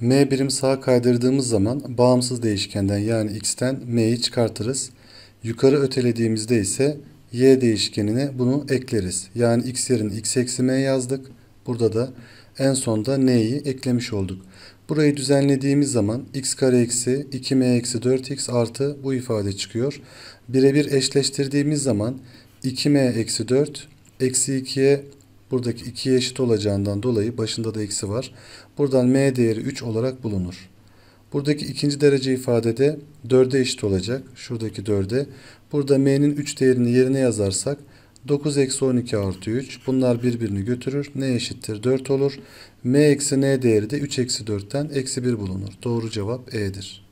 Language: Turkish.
M birim sağa kaydırdığımız zaman bağımsız değişkenden yani x'ten m'yi çıkartırız. Yukarı ötelediğimizde ise y değişkenine bunu ekleriz. Yani x yerine x eksi m yazdık. Burada da en sonda n'yi eklemiş olduk. Burayı düzenlediğimiz zaman x kare eksi 2m eksi 4x artı bu ifade çıkıyor. Birebir eşleştirdiğimiz zaman 2m eksi 4 eksi 2'ye Buradaki 2'ye eşit olacağından dolayı başında da eksi var. Buradan m değeri 3 olarak bulunur. Buradaki ikinci derece ifadede 4'e eşit olacak. Şuradaki 4'e. Burada m'nin 3 değerini yerine yazarsak 9 eksi 12 artı 3. Bunlar birbirini götürür. Ne eşittir? 4 olur. m eksi n değeri de 3 eksi 4'ten eksi 1 bulunur. Doğru cevap E'dir.